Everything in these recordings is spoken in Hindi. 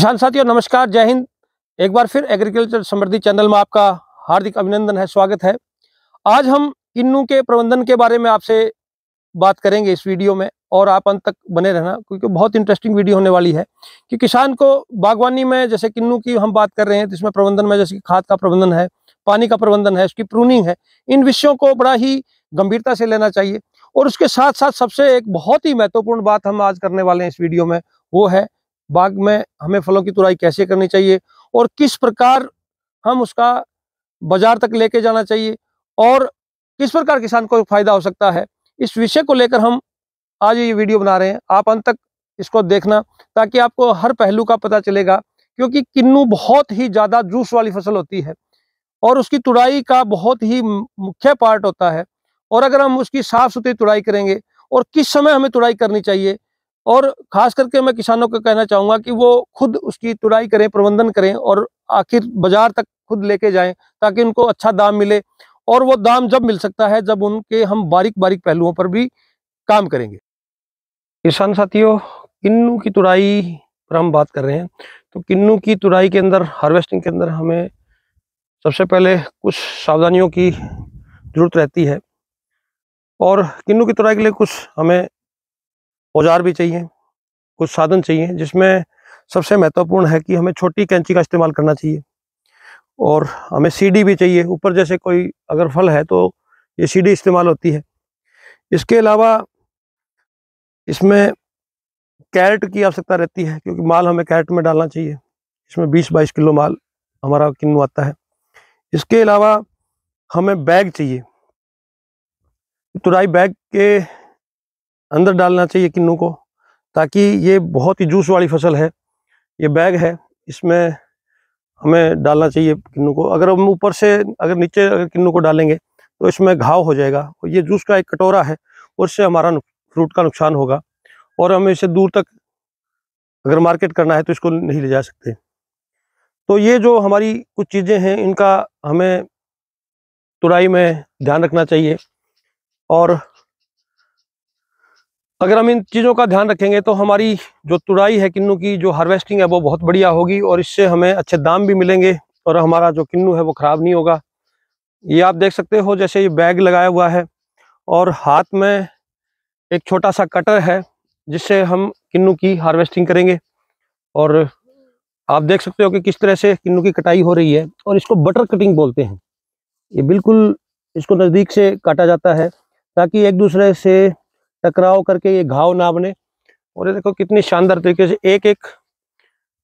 किसान साथियों नमस्कार जय हिंद एक बार फिर एग्रीकल्चर समृद्धि चैनल में आपका हार्दिक अभिनंदन है स्वागत है आज हम किन्नू के प्रबंधन के बारे में आपसे बात करेंगे इस वीडियो में और आप अंत तक बने रहना क्योंकि बहुत इंटरेस्टिंग वीडियो होने वाली है कि किसान को बागवानी में जैसे किन्नू की हम बात कर रहे हैं तो इसमें प्रबंधन में जैसे खाद का प्रबंधन है पानी का प्रबंधन है उसकी प्रूनिंग है इन विषयों को बड़ा ही गंभीरता से लेना चाहिए और उसके साथ साथ सबसे एक बहुत ही महत्वपूर्ण बात हम आज करने वाले हैं इस वीडियो में वो है बाग में हमें फलों की तुराई कैसे करनी चाहिए और किस प्रकार हम उसका बाजार तक लेके जाना चाहिए और किस प्रकार किसान को फायदा हो सकता है इस विषय को लेकर हम आज ये वीडियो बना रहे हैं आप अंत तक इसको देखना ताकि आपको हर पहलू का पता चलेगा क्योंकि किन्नू बहुत ही ज़्यादा जूस वाली फसल होती है और उसकी तुड़ाई का बहुत ही मुख्य पार्ट होता है और अगर हम उसकी साफ़ सुथरी तुड़ाई करेंगे और किस समय हमें तुड़ाई करनी चाहिए और खास करके मैं किसानों को कहना चाहूँगा कि वो खुद उसकी तुराई करें प्रबंधन करें और आखिर बाजार तक खुद लेके जाएं ताकि उनको अच्छा दाम मिले और वो दाम जब मिल सकता है जब उनके हम बारीक बारीक पहलुओं पर भी काम करेंगे किसान साथियों किन्नू की तुराई पर हम बात कर रहे हैं तो किन्नू की तुराई के अंदर हार्वेस्टिंग के अंदर हमें सबसे पहले कुछ सावधानियों की ज़रूरत रहती है और किन्नू की तुराई के लिए कुछ हमें औजार भी चाहिए कुछ साधन चाहिए जिसमें सबसे महत्वपूर्ण है कि हमें छोटी कैंची का इस्तेमाल करना चाहिए और हमें सीडी भी चाहिए ऊपर जैसे कोई अगर फल है तो ये सीडी इस्तेमाल होती है इसके अलावा इसमें कैरेट की आवश्यकता रहती है क्योंकि माल हमें कैरेट में डालना चाहिए इसमें 20-22 किलो माल हमारा किन्नू आता है इसके अलावा हमें बैग चाहिए तुराई बैग के अंदर डालना चाहिए किन्नू को ताकि ये बहुत ही जूस वाली फसल है ये बैग है इसमें हमें डालना चाहिए किन्नू को अगर हम ऊपर से अगर नीचे अगर किन्नू को डालेंगे तो इसमें घाव हो जाएगा और ये जूस का एक कटोरा है उससे हमारा फ्रूट का नुकसान होगा और हमें इसे दूर तक अगर मार्केट करना है तो इसको नहीं ले जा सकते तो ये जो हमारी कुछ चीज़ें हैं इनका हमें तुराई में ध्यान रखना चाहिए और अगर हम इन चीज़ों का ध्यान रखेंगे तो हमारी जो तुड़ाई है किन्नू की जो हार्वेस्टिंग है वो बहुत बढ़िया होगी और इससे हमें अच्छे दाम भी मिलेंगे और हमारा जो किन्नू है वो ख़राब नहीं होगा ये आप देख सकते हो जैसे ये बैग लगाया हुआ है और हाथ में एक छोटा सा कटर है जिससे हम किन्नू की हार्वेस्टिंग करेंगे और आप देख सकते हो कि किस तरह से किन्नू की कटाई हो रही है और इसको बटर कटिंग बोलते हैं ये बिल्कुल इसको नज़दीक से काटा जाता है ताकि एक दूसरे से टकराव करके ये घाव ना बने और ये देखो कितनी शानदार तरीके से एक एक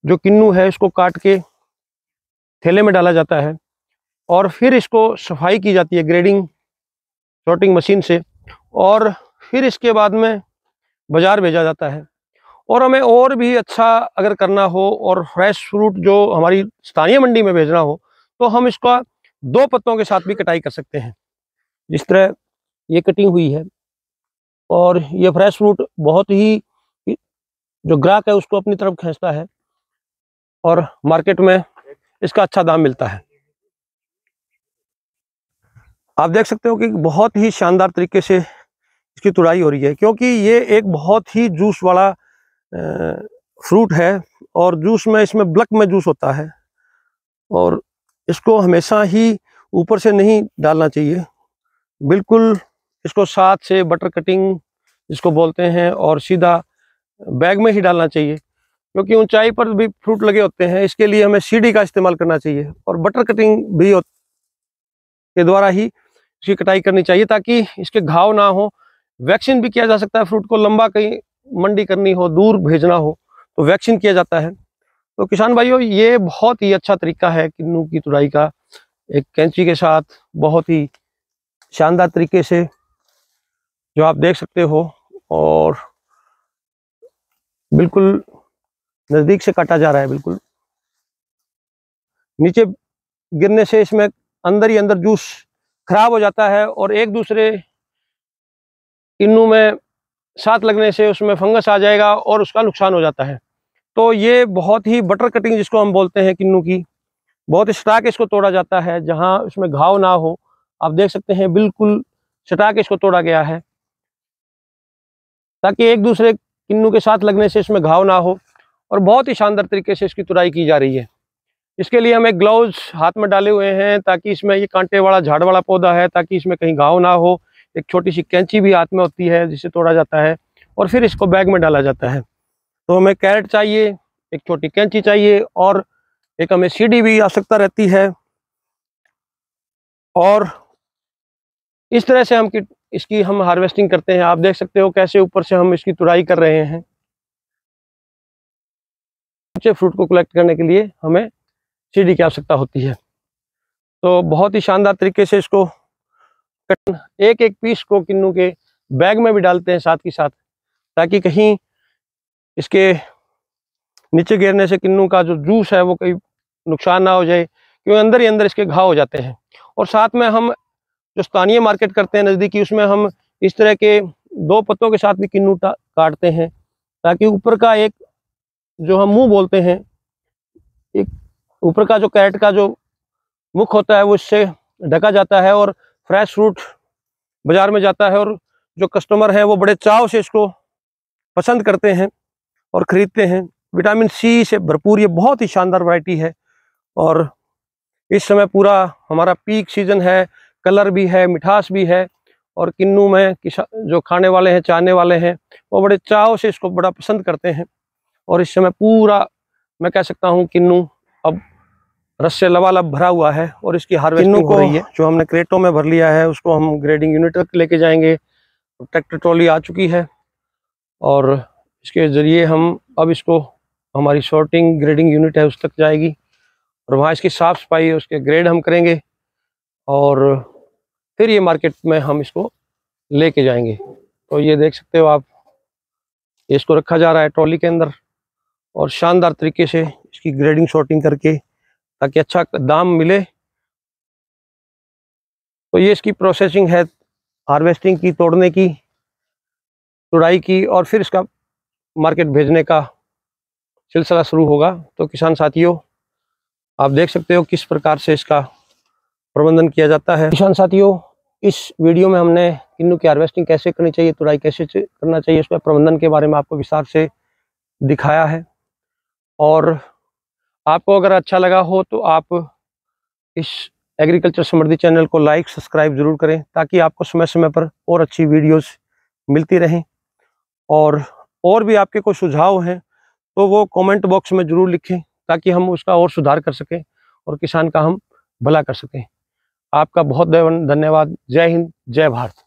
जो किन्नू है इसको काट के थैले में डाला जाता है और फिर इसको सफाई की जाती है ग्रेडिंग सॉर्टिंग मशीन से और फिर इसके बाद में बाज़ार भेजा जाता है और हमें और भी अच्छा अगर करना हो और फ्रेश फ्रूट जो हमारी स्थानीय मंडी में भेजना हो तो हम इसका दो पत्तों के साथ भी कटाई कर सकते हैं जिस तरह ये कटिंग हुई है और ये फ्रेश फ्रूट बहुत ही जो ग्राहक है उसको अपनी तरफ खींचता है और मार्केट में इसका अच्छा दाम मिलता है आप देख सकते हो कि बहुत ही शानदार तरीके से इसकी तुड़ाई हो रही है क्योंकि ये एक बहुत ही जूस वाला फ्रूट है और जूस में इसमें ब्लक में जूस होता है और इसको हमेशा ही ऊपर से नहीं डालना चाहिए बिल्कुल इसको साथ से बटर कटिंग जिसको बोलते हैं और सीधा बैग में ही डालना चाहिए क्योंकि ऊंचाई पर भी फ्रूट लगे होते हैं इसके लिए हमें सीढ़ी का इस्तेमाल करना चाहिए और बटर कटिंग भी के द्वारा ही इसकी कटाई करनी चाहिए ताकि इसके घाव ना हो वैक्सीन भी किया जा सकता है फ्रूट को लंबा कहीं मंडी करनी हो दूर भेजना हो तो वैक्सीन किया जाता है तो किसान भाइयों ये बहुत ही अच्छा तरीका है किन्नू की तुड़ाई का एक कैंची के साथ बहुत ही शानदार तरीके से जो आप देख सकते हो और बिल्कुल नज़दीक से काटा जा रहा है बिल्कुल नीचे गिरने से इसमें अंदर ही अंदर जूस खराब हो जाता है और एक दूसरे इन्नू में साथ लगने से उसमें फंगस आ जाएगा और उसका नुकसान हो जाता है तो ये बहुत ही बटर कटिंग जिसको हम बोलते हैं किन्नू की बहुत सटा के इसको तोड़ा जाता है जहाँ उसमें घाव ना हो आप देख सकते हैं बिल्कुल सटा के इसको तोड़ा गया है ताकि एक दूसरे किन्नू के साथ लगने से इसमें घाव ना हो और बहुत ही शानदार तरीके से इसकी तुराई की जा रही है इसके लिए हमें ग्लव्स हाथ में डाले हुए हैं ताकि इसमें ये कांटे वाला झाड़ वाला पौधा है ताकि इसमें कहीं घाव ना हो एक छोटी सी कैंची भी हाथ में होती है जिसे तोड़ा जाता है और फिर इसको बैग में डाला जाता है तो हमें कैरेट चाहिए एक छोटी कैंची चाहिए और एक हमें सीढ़ी भी आवश्यकता रहती है और इस तरह से हम किट इसकी हम हार्वेस्टिंग करते हैं आप देख सकते हो कैसे ऊपर से हम इसकी तुड़ाई कर रहे हैं ऊंचे फ्रूट को कलेक्ट करने के लिए हमें सीढ़ी की आवश्यकता होती है तो बहुत ही शानदार तरीके से इसको एक एक पीस को किन्नू के बैग में भी डालते हैं साथ के साथ ताकि कहीं इसके नीचे गिरने से किन्नू का जो जूस है वो कहीं नुकसान ना हो जाए क्योंकि अंदर ही अंदर इसके घाव हो जाते हैं और साथ में हम जो स्थानीय मार्केट करते हैं नज़दीकी उसमें हम इस तरह के दो पत्तों के साथ भी किन्नू काटते हैं ताकि ऊपर का एक जो हम मुंह बोलते हैं एक ऊपर का जो कैरेट का जो मुख होता है वो इससे ढका जाता है और फ्रेश फ्रूट बाज़ार में जाता है और जो कस्टमर हैं वो बड़े चाव से इसको पसंद करते हैं और ख़रीदते हैं विटामिन सी से भरपूर ये बहुत ही शानदार वैरायटी है और इस समय पूरा हमारा पीक सीज़न है कलर भी है मिठास भी है और किन्नू में जो खाने वाले हैं चाहने वाले हैं वो बड़े चाव से इसको बड़ा पसंद करते हैं और इस समय पूरा मैं कह सकता हूँ किन्नू अब रस से लबालब भरा हुआ है और इसकी हार्वेस्टिंग हो रही है जो हमने क्रेटों में भर लिया है उसको हम ग्रेडिंग यूनिट तक लेके जाएंगे ट्रैक्टर ट्रॉली आ चुकी है और इसके ज़रिए हम अब इसको हमारी शॉर्टिंग ग्रेडिंग यूनिट है उस तक जाएगी और वहाँ इसकी साफ़ सफाई उसके ग्रेड हम करेंगे और फिर ये मार्केट में हम इसको लेके जाएंगे तो ये देख सकते हो आप इसको रखा जा रहा है ट्रॉली के अंदर और शानदार तरीके से इसकी ग्रेडिंग शॉर्टिंग करके ताकि अच्छा दाम मिले तो ये इसकी प्रोसेसिंग है हार्वेस्टिंग की तोड़ने की तुड़ाई की और फिर इसका मार्केट भेजने का सिलसिला शुरू होगा तो किसान साथियों आप देख सकते हो किस प्रकार से इसका प्रबंधन किया जाता है किसान साथियों इस वीडियो में हमने किन्नू की हार्वेस्टिंग कैसे करनी चाहिए तुराई कैसे करना चाहिए उसमें प्रबंधन के बारे में आपको विस्तार से दिखाया है और आपको अगर अच्छा लगा हो तो आप इस एग्रीकल्चर समृद्धि चैनल को लाइक सब्सक्राइब ज़रूर करें ताकि आपको समय समय पर और अच्छी वीडियोस मिलती रहें और और भी आपके कोई सुझाव हैं तो वो कमेंट बॉक्स में ज़रूर लिखें ताकि हम उसका और सुधार कर सकें और किसान का हम भला कर सकें आपका बहुत धन्यवाद जय हिंद जय भारत